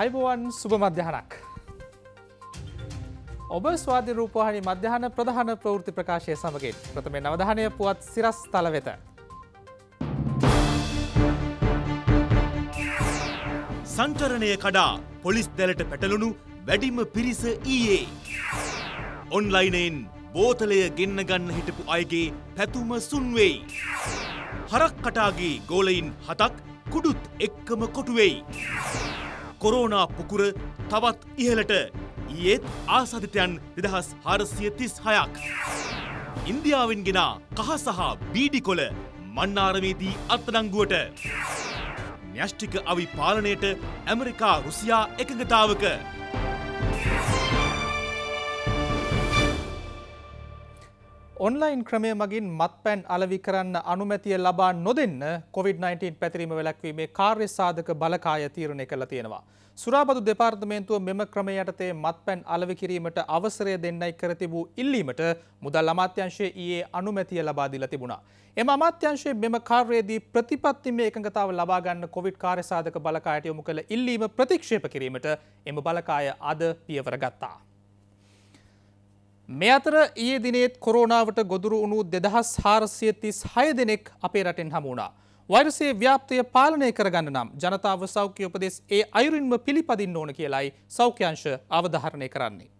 අයිබෝවන් සුභ මධ්‍යහනක්. ඔබ ස්වාධ රූපහනි මධ්‍යහන ප්‍රධාන ප්‍රවෘති ප්‍රකාශය සමගින් ප්‍රථම නවධානය පුවත් සිරස් තල වෙත. සංචරණය කඩා පොලිස් දැලට පැටලුණු වැඩිම පිරිස ඊයේ. ඔන්ලයිනයෙන් බෝතලය ගෙන්න්න ගන්න හිටපු අයගේ පැතුම සුන්වෙයි. හරක් කටාගේ ගෝලයින් හතක් කුඩුත් එක්කම කොටුවෙයි. කොරෝනා පුකුර තවත් ඉහලට ඒත් ආසාධිතයන් දෙදහස් හාරසිය තිස් හයක්. ඉන්දියාවෙන් ගෙන කහ සහ බීඩි කොල මන්නාරමේදී අත්තනංගුවට. න්‍යෂ්ටික අවි පාලනයට ඇමරිකා රුසියා එකඟතාවක. ඔන්ලයින් ක්‍රමය මගින් මත්පැන් අලවි කරන්න අනුමැතිය ලබා නොදෙන්න COොVID-19 පැතිරීම වැලැක්වීමේ කාර්ය සාධක බලකාය තීරණය කළ තියෙනවා. සුරාබදු දෙපාර්තමේන්තුව මෙම ක්‍රමයටතේ මත්පැන් අලවි කිරීමට අවසරය දෙන්නයි කරතිබූ ඉල්ලීමට මුදල් අමාත්‍යංශයේ ඊයේ අනුමැතිය ලබාදිල තිබුණා. එම අමාත්‍යංශයේ මෙම කාර්යේදී ප්‍රතිපත්තිමේ එකඟතාව ලබාගන්න කොවිඩ් කාර්ය සාධක බලකායට යොමු කළ ඉල්ලීම ප්‍රතික්ෂේප කිරීමට එම බලකාය අද පියවර ගත්තා. මේ අතර ඒ දිනේත් කොරෝණාවට ගොදුරු වුණු දෙදහස් හාරසියතිස් හය දෙනෙක් අපේ රටෙන් හමුණා. වෛරසේ ව්‍යාප්තය පාලනය කරගන්න නම් ජනතාව සෞඛ්‍ය උපදෙස් ඒ අයුරින්ම පිළිපදින්න ඕන කියලයි සෞඛ්‍යංශ අවධාරණය කරන්නේ.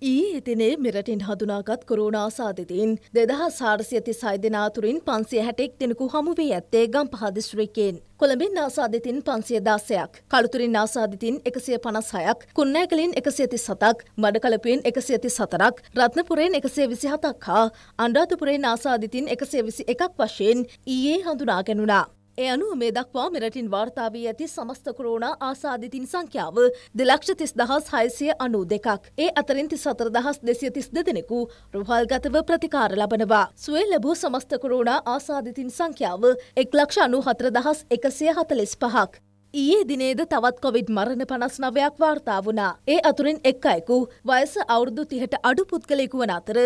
ඊයේ දිනේ මෙරටින් හඳුනාගත් කොරෝනා සාධිතීන් දෙදහස් හාරසියති සයි දෙනාතුරින් පන්සිය හැටෙක් දෙනෙකු හමුුවී ඇත්තේ ගම් පහදිශ්‍රිකයෙන්. කොළඹින් නාසාධිතින් පන්සිය දාසයක් කළුතුරින් නාසාධිතින් එකසිය පනස් හයක් කුන්නෑකලින් එකසියති සතක් මඩකලපෙන් එකසියති සතරක් රත්නපුරෙන් එකසේ විසි හතක් හා අන්ඩාතුපුරේ නාසාධිතින් එකසේ විසි එකක් වශයෙන් ඊයේ හඳුනා ගැනුණා. ඒ අනුව මේ දක්වා මෙරටින් වාර්තාාවී ඇති සමස්ත කරෝනා ආසාධිතින් සංඛ්‍යාව දෙලක්ෂ තිස් දහස් හයිසිය අනු දෙකක්. ඒ අතරින් ති සතර දහස් දෙසිය තිස් දෙදෙනෙකු රුහල්ගතව ප්‍රතිකාර ලබනවා. සුවේ ලැබූ සමස්ත කරෝනා ආසාධිතින් සංඛ්‍යාව එක් ලක්ෂ අනු හතර දහස් එකසිය හතලෙස් පහක්. ඊයේ දිනේද තවත් කොවිඩ් මරණ පනස් නවයක් වාර්තා වුණා. ඒ අතුරින් එක් අයෙකු වයස අවුරුදු තිහට අඩු පුද්ගලයෙකු වන අතර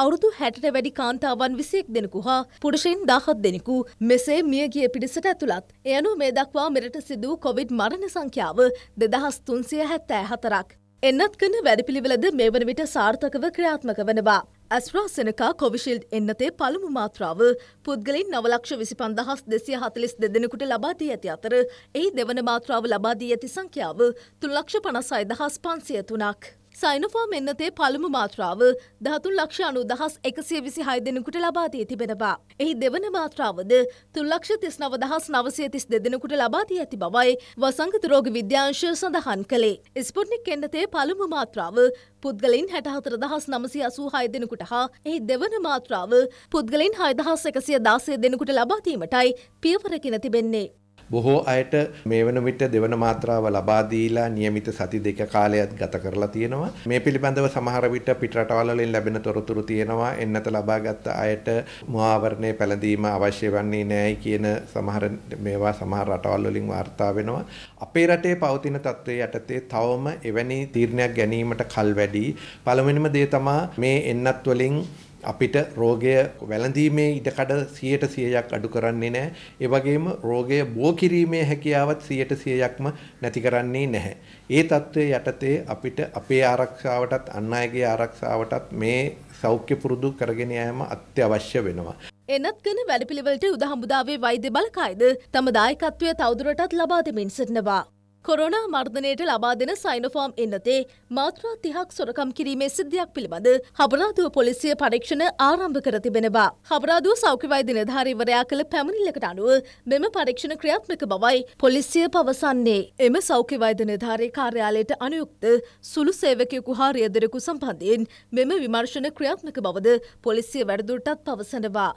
අවුරුදු හැටට වැඩි කාන්තාවන් විසියෙක් දෙනෙකු හා පුරුෂයින් දහත් දෙනෙකු මෙසේ මියගිය පිරිසට ඇතුළත්. එයනු මේ දක්වා මෙරට සිදූ කොවිඩ් මරණ සංඛ්‍යාව දෙදහස් තුන්සිය හැත්තෑ හතරක්. එන්නත් කන වැඩපිළිවෙලද මේ වන විට සාර්ථකව ක්‍රියාත්මක වනවා. ඇස්්‍රාසනකා කොවිශිල්් එන්නතේ පළමු මාත්‍රාව පුද්ගලින් නවලක්ෂ විසි පන්දහස් දෙසිය හතලිස් දෙදෙනෙකුට ලබාදී ඇති අතර එහි දෙවන මාත්‍රාව ලබාදී ඇති සංඛ්‍යාව තුල්ලක්ෂ පනසයි දහස් පන්සිය තුනක්. සයිනෆෝම් එන්නතේ පළමු මාත්‍රාව දහතුන් ලක්ෂ අනු දහස් එකසිය විසි හය දෙනෙකුට ලබා දී තිබෙනවා. එහි දෙවන මාත්‍රාවද තුල්ලක්ෂ තිස් නව දහස් නවසය තිස් දෙදෙනකුට ලබා දී ඇති බවයි වසංගත රෝග විද්‍යාංශය සඳහන් කළේ. ස්පොට්නික් එන්නතේ පළමු මාත්‍රාව පුද්ගලින් හැටහතර දහස් නමසය අසූ හය දෙනෙකුට හා එහි දෙවන මාත්‍රාව පුද්ගලින් හයදහස් එකසිය දාසය දෙනෙකුට ලබාදීමටයි පියවරගෙන තිබෙන්නේ. බොහෝ අයට මේ වන විට දෙවන මාත්‍රාව ලබා දීලා નિયમિત සති දෙක කාලයක් ගත කරලා තියෙනවා. මේ පිළිබඳව සමහර විට පිටරටවල් වලින් ලැබෙන තොරතුරු තියෙනවා. එන්නත ලබාගත් අයට මුවාවරණේ පැළඳීම අවශ්‍ය වන්නේ නැහැයි කියන සමහර මේවා සමහර රටවල් වලින් වාර්තා වෙනවා. අපේ රටේ පවතින තත්ත්වයේ යටතේ තවම එවැනි තීරණයක් ගැනීමට කල් වැඩි. පළවෙනිම දේ තමා මේ එන්නත් වලින් අපිට රෝගය වැළඳීමේ ඉඩකඩ සියයට සියයක් අඩු කරන්නේ නෑ ඒවගේම රෝගය බෝ කිරීමේ හැකියාවත් සියයට සියයක්ම නැති කරන්නේ නැහැ. ඒ තත්ත්වය යටතේ අපිට අපේ ආරක්ෂාවටත් අන්න අයගේ ආරක්ෂාවටත් මේ සෞඛ්‍ය පුරුදු කරගෙන යෑම අත්‍යවශ්‍ය වෙනවා. එනත් ගන වැඩපිළිවෙලට යුද හමුදාවේ වෛද්‍ය බලකායිද තම දායකත්වය තවදුරටත් ලබා දෙමින් සිටනවා. කොරෝනා මර්ධනයට ලබා දෙන සයිනොෆෝම් එන්නතේ මාත්‍රා තිහක් සොරකම් කිරීමේ සිද්ධියක් පිළිබඳ හබරාදුව පොලිසිය පරීක්ෂණ ආරම්භ කර තිබෙනවා. හබරාදුව සෞඛ්‍ය වෛද්‍ය නිලධාරීවරයා කළ පැමිණිල්ලකට අනුව මෙම පරීක්ෂණ ක්‍රියාත්මක බවයි පොලිසිය පවසන්නේ. එම සෞඛ්‍ය වෛද්‍ය නිලධාරී කාර්යාලයට අනුයුක්ත සුළු සේවකයෙකු හා රියදරෙකු සම්බන්ධයෙන් මෙම විමර්ශන ක්‍රියාත්මක බවද පොලිසිය වැඩිදුරටත් පවසනවා.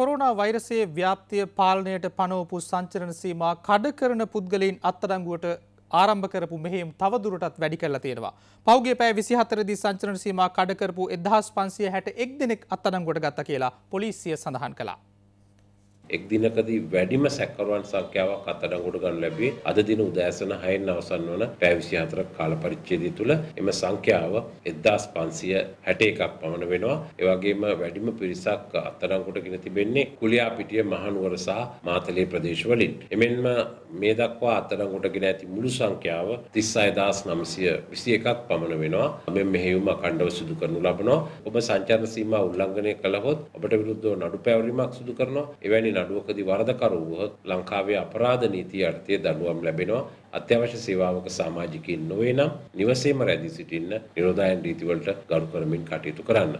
කොරෝනා වෛරසයේ ව්‍යාප්තිය පාලනයට පනවපු සංචරණ සීමා කඩ කරන පුද්ගලයින් අත්අඩංගුවට ආරම්භ කරපු මෙහෙයුම් තවදුරටත් වැඩි කරලා තියෙනවා. පහුගිය පැය 24 දී සංචරණ සීමා කඩ කරපු 1561 දෙනෙක් අත්අඩංගුවට ගත්තා කියලා පොලිසිය සඳහන් කළා. එක් දිනකදී වැඩිම සැකකරුවන් සංඛ්‍යාවක් අත්අඩංගුවට ගන්න ලැබුවේ අද දින උදෑසන 6න් අවසන් වන පැය 24 කාල පරිච්ඡේදය තුළ එම සංඛ්‍යාව 1561ක් පමණ වෙනවා. ඒ වගේම වැඩිම පිරිසක් අත්අඩංගුවට ගෙන තිබෙන්නේ කුලියාපිටිය මහනුවර සහ මාතලේ ප්‍රදේශවලින්. එමෙන්ම මේ දක්වා අත්අඩංගුවට ගෙන ඇති මුළු සංඛ්‍යාව 36921ක් පමණ වෙනවා. මෙම මෙහෙයුම අඛණ්ඩව සිදු කරනු ලබනවා. ඔබ සංචාරන සීමා උල්ලංඝනය කළහොත් ඔබට විරුද්ධව නඩු පැවරීමක් සිදු කරනවා. එවැනි නඩුවකදී වරදකරුවෝ ලංකාවේ අපරාධ නීතිය අර්ථයේ දඬුවම් ලැබෙනවා අත්‍යවශ්‍ය සේවාවක සමාජිකයින් නොවේ නම් නිවසේම රැඳී සිටින්න නිරෝධායන රීතිවලට ගරු කරමින් කටයුතු කරන්න.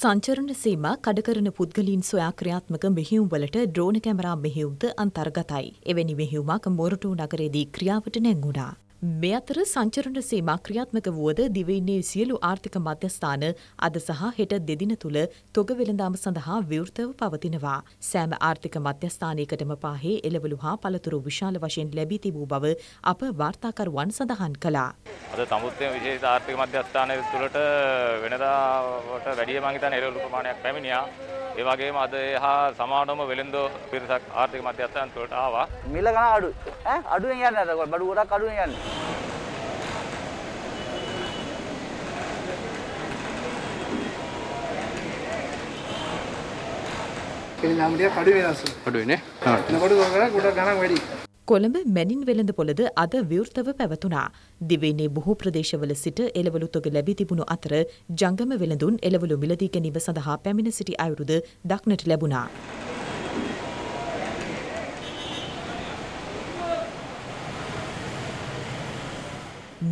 සංචරණ සීමා කඩකරන පුද්ගලීන් සොයා ක්‍රියාත්මක මෙහිවුම්වලට ඩ්‍රෝන කැමරා මෙහිවුම්ද අන්තර්ගතයි. එවැනි මෙහිවුමක් මොරටු නගරයේදී ක්‍රියාවට නැංගුණා. මේ අතර සංචරණ සීමා ක්‍රියාත්මක වුවද දිවයිනේ සියලු ආර්ථික මධ්‍යස්ථාන අද සහ හෙට දෙදින තුළ තොග වෙළඳාම සඳහා විවෘතව පවතිනවා. සෑම ආර්ථික මධ්‍යස්ථානයකටම පාහේ එළවලු හා පළතුරු විශාල වශයෙන් ලැබී තිබූ බව අප වාර්තාකරුවන් සඳහන් කළා. අද තමුත්තේ විශේෂ ආර්ථික මධ්‍යස්ථානය තුළට වෙනදාට වැඩිය මං හිතන්නේ එළවලු ප්‍රමාණයක් පැමිණියා. ඒ වගේම අද එහා සමානම වෙළඳ පිරිසක් ආර්ථික මධ්‍යස්ථාන තුළට ආවා. මිල ගණන් අඩු. ඈ අඩුවෙන් යන්නේ අර බඩු ගොඩක් අඩුවෙන් යන්නේ. කෙලිනාමටියක් අඩු වෙනස් වෙනවා. අඩු වෙන්නේ. හා. එතකොට ගොඩක් ගණන් වැඩි. කොළඹ මැනින් වෙළඳ පොළද අද විවෘතව පැවතුනා. දිවයිනේ බොහෝ ප්‍රදේශවල සිට එළවලු තොග ලැබී තිබුණු අතර ජංගම වෙළඳුන් එළවලු මිලදී ගැනීම සඳහා පැමිණ සිටි අයුරුද දක්නට ලැබුණා.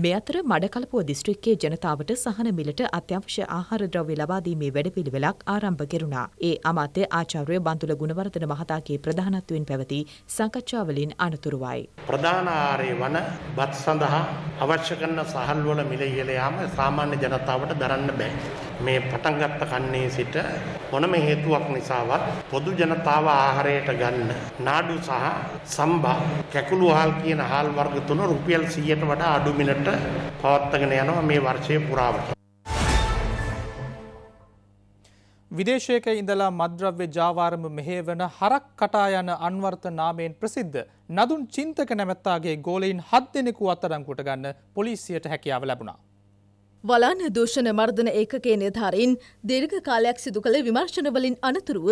මේ අතර මඩකලපුව දිස්ත්‍රික්කයේ ජනතාවට සහන මිලට අත්‍යවශ්‍ය ආහාර ද්‍රව්‍ය ලබා දීමේ වැඩපිළිවෙලක් ආරම්භ කෙරුණා. ඒ අමාත්‍ය ආචාර්ය බන්තුල ගුණවර්ධන මහතාගේ ප්‍රධානත්වයෙන් පැවති සංකච්ඡාවලින් අනතුරුවයි. ප්‍රධාන ආරේ වන බත් සඳහා අවශ්‍ය කරන සහල්වල මිල ඉහළ යාම සාමාන්‍ය ජනතාවට දරන්න බෑ. මේ පටන් ගත්ත කන්නේ සිට මොනම හේතුවක් නිසාවත් පොදු ජනතාව ආහාරයට ගන්න නාඩු සහ සම්බා කැකුළු හාල් කියන හාල් වර්ග තුන රුපියල් 100ට වඩා අඩු මිලට පවත්වාගෙන යනවා මේ වර්ෂයේ පුරාවට. විදේශයක ඉඳලා මද්‍රව්‍ය ජාවාරම මෙහෙවන හරක් කටා යන අන්වර්ථ නාමයෙන් ප්‍රසිද්ධ නදුන් චින්තක නැමැත්තාගේ ගෝලයින් හත් දෙනෙකු අත්අඩංගුවට ගන්න පොලිසියට හැකියාව ලැබුණා. වලන් දූෂණ මර්ධන ඒකගේ නිධාරින් දීර්ඝ කාලයක් සිදු කළ විමර්ශනවලින් අනතුරුව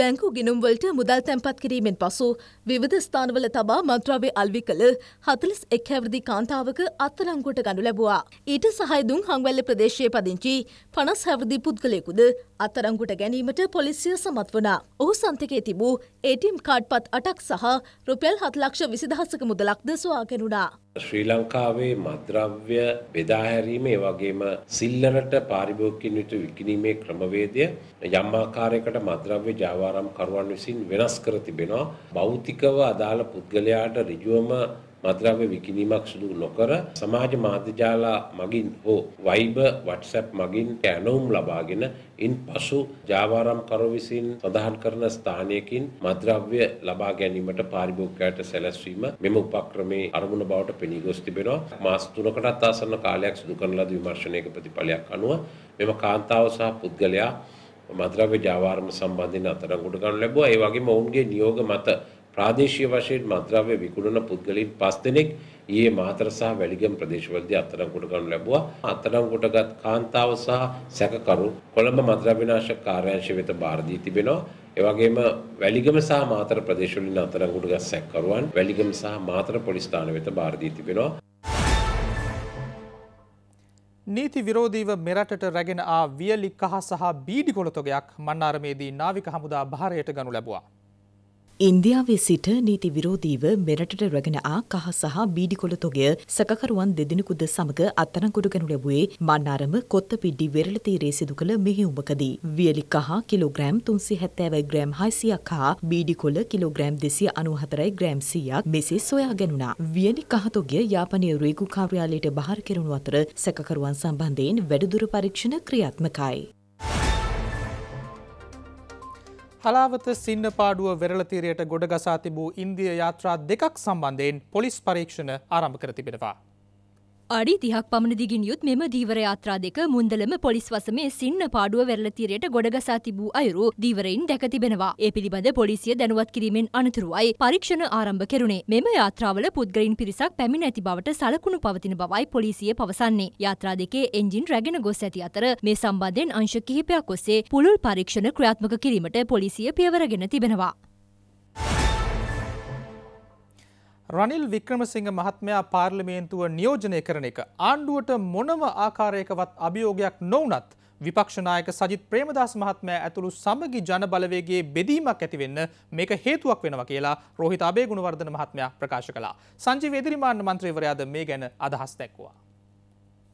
බැංකු ගිනුම්වලට මුදල් තැන්පත් කිරීමෙන් පසු විවිධ ස්ථානවල තබා මන්ත්‍රාවේ අල්වි කළ හතලිස් එක් හැවිරිදි කාන්තාවක අත්තරංගුවට ගනු ලැබුවා. ඊට සහය දුන් හංවැල්ල ප්‍රදේශයේ පදිංචි පනස් හැවිරිදි පුද්ගලයෙකුද අත්තරංගුවට ගැනීමට පොලිසිය සමත් වුණා. ඔහු සන්තකයේ තිබූ ATM කාඩ්පත් අටක් සහ රුපියල් හත් ලක්ෂ විසිදහසක මුදලක්ද සොයාගෙනුණා. ශ්‍රී ලංකාවේ මද්‍රව්‍ය බෙදාහැරීම ඒ වගේම සිල්ලරට පාරිභෝගිකින් යුතු විකිණීමේ ක්‍රමවේදය යම් ආකාරයකට මද්‍රව්‍ය ජාවාරම් කරුවන් විසින් වෙනස් කර තිබෙනවා. භෞතිකව අදාළ පුද්ගලයාට ඍජුවම මත්ද්‍රව්‍ය විකිණීමක් සිදු නොකර සමාජ මාධ්‍ය ජාලා මගින් හෝ Viber WhatsApp මගින් කැනොම් ලබාගෙන ඉන් පසු ජාවාරම් කරු විසින් සඳහන් කරන ස්ථානයකින් මත්ද්‍රව්‍ය ලබා ගැනීමට පාරිභෝගිකයට සැලැස්වීම මෙම උපක්‍රමයේ අරමුණ බවට පෙනී ගොස් තිබෙනවා මාස 3කටත් ආසන්න කාලයක් සිදු කරන ලද විමර්ශනයක ප්‍රතිඵලයක් අනුව මෙම කාන්තාව සහ පුද්ගලයා මද්‍රව්‍ය ජාවාරම සම්බන්ධයෙන් අතරඟුට ගන්න ලැබුවා ඒ වගේම ඔවුන්ගේ නියෝග මත ප්‍රාදේශීය වශයෙන් මත්ද්‍රව්‍ය විකුණන පුද්ගලයින් 5 දෙනෙක් ඊයේ මාතර සහ වැලිගම් ප්‍රදේශවලදී අත්අඩංගුවට ගන්න ලැබුවා. අත්අඩංගුවටගත් කාන්තාව සහ සැකකරු කොළඹ මත්ද්‍රව්‍ය නාශක කාර්යාංශය වෙත බාර දී තිබෙනවා. ඒ වගේම වැලිගම සහ මාතර ප්‍රදේශවලින් අත්අඩංගුවටගත් සැකකරුවන් වැලිගම සහ මාතර පොලිස් ස්ථාන වෙත බාර දී තිබෙනවා. නීති විරෝධීව මෙරටට රැගෙන ආ වියලි කහ සහ බීඩි කොළතොගයක් මන්නාරමේදී නාවික හමුදා භාරයට ගනු ලැබුවා. ඉන්දියාවේ සිට නීති විරෝධීව මෙරටට රැගෙන ආ කහ සහ බීඩිකොළ තොගය සැකකරුවන් දෙදිනෙකුද සමග අත්අඩංගුවට ගනු ලැබුවේ මන්නාරම කොත්තපිඩි වෙරළ තීරයේ සිදු කළ මෙහෙයුමකදී. වියලි කහ කිලෝග්‍රෑම් 370යි ග්‍රෑම් 600ක් හා බීඩිකොළ කිලෝග්‍රෑම් 294යි ග්‍රෑම් 100ක් මෙසේ සොයා ගැනුණා. වියලි කහ තොගය යාපනයේ රේගු කාර්යාලයට බාර කෙරුණු අතර සැකකරුවන් සම්බන්ධයෙන් වැඩිදුර පරීක්ෂණ ක්‍රියාත්මකයි. හලාවත සින්නපාඩුව වෙරලතීරයට ගොඩගසා තිබූ ඉන්දිය යාත්‍රා දෙකක් සම්බන්ධයෙන් පොලිස් පරීක්ෂණ ආරම්භ කර තිබෙනවා. අඩි තිහක් පමණ දිගින් යුත් මෙම දීවර යාත්‍රා දෙක මුන්දලම පොලිස් වසමේ සින්න පාඩුව වෙරළතීරයට ගොඩගසා තිබූ අයුරු දීවරයින් දැක තිබෙනවා. ඒ පිළිබඳ පොලිසිය දැනුවත් කිරීමෙන් අනතුරුවයි පරීක්ෂණ ආරම්භ කෙරුණේ. මෙම යාත්‍රාවල පුද්ගලයින් පිරිසක් පැමිණ ඇති බවට සලකුණු පවතින බවයි පොලිසිය පවසන්නේ. යාත්‍රා දෙකේ එන්ජින් රැගෙන ගොස් ඇති අතර මේ සම්බන්ධයෙන් අංශ කිහිපයක් ඔස්සේ පුළුල් පරීක්ෂණ ක්‍රියාත්මක කිරීමට පොලිසිය පියවරගෙන තිබෙනවා. රනිල් වික්‍රමසිංහ මහත්මයා පාර්ලිමේන්තුව නියෝජනය කරන එක ආණ්ඩුවට මොනම ආකාරයකවත් අභියෝගයක් නොවනත් විපක්ෂනායක සජිත් ප්‍රේමදාස මහත්මයා ඇතුළු සමගි ජනබලවේගේ බෙදීමක් ඇතිවෙන්න මේක හේතුවක් වෙනවා කියලා රෝහිත අබේ ගුණවර්ධන මහත්මයා ප්‍රකාශ කළා. සංජීව එදිරිමාන්න මන්ත්‍රීවරයාද මේ ගැන අදහස් දැක්වුවා.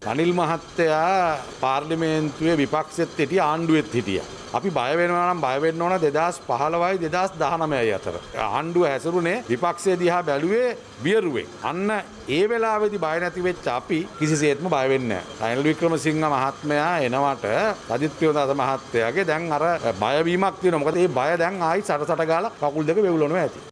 රනිල් මහත්තයා පාර්ලිමේන්තුවේ විපක්ෂෙත් හිටිය ආණ්ඩුවෙත් හිටිය. අපි බයවෙනවා නම් බයවෙන්න ඕන දෙදස් පහලවයි දෙදස් දහනමයයි අතර. ආණ්ඩුව හැසරුනේ විපක්ෂය දිහා බැලුවේ වියරුවේ. අන්න ඒ වෙලාවෙදි බය නැති වෙච්ච අපි කිසිසේත්ම බය වෙන්නේ නැහැ. රනිල් වික්‍රමසිංහ මහත්මයා එනවට රජිත් ප්‍රියදාස මහත්තයාගේ දැන් අර බයවීමක් තියෙනවා. මොකද මේ බය දැන් ආයි සටසට ගාලා කකුල් දෙක වෙවුලනවා ඇති.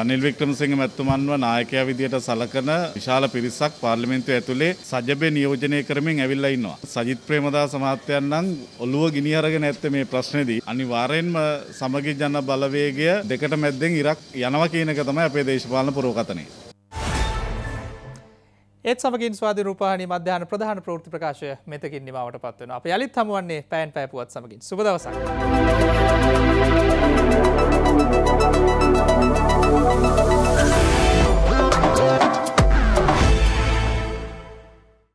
රනිල් වික්‍රමසිංහ මැතිතුමන්ව නායකයා විදියට සලකන විශාල පිරිසක් පාර්ලිමේන්තුව ඇතුලේ සජබේ නියෝජනය කරමින් ඇවිල්ලා ඉන්නවා. සජිත් ප්‍රේමදාස මහත්තයන් නම් ඔළුව ගිනි අරගෙන ඇත්තේ මේ ප්‍රශ්නේදී. අනිවාර්යෙන්ම සමගි ජන බලවේගය දෙකට මැද්දෙන් ඉරක් යනවා කියන එක තමයි අපේ දේශපාලන පුරෝගතනේ. ඒත් සමගින් ස්වාධි රූපවාහිනී මධ්‍යහන ප්‍රධාන ප්‍රවෘත්ති ප්‍රකාශය මෙතකින් නිමවට පත් වෙනවා. අපි යලිත් හමුවන්නේ පෑන් පෑපුවත් සමගින්. සුබ දවසක්. Thank you.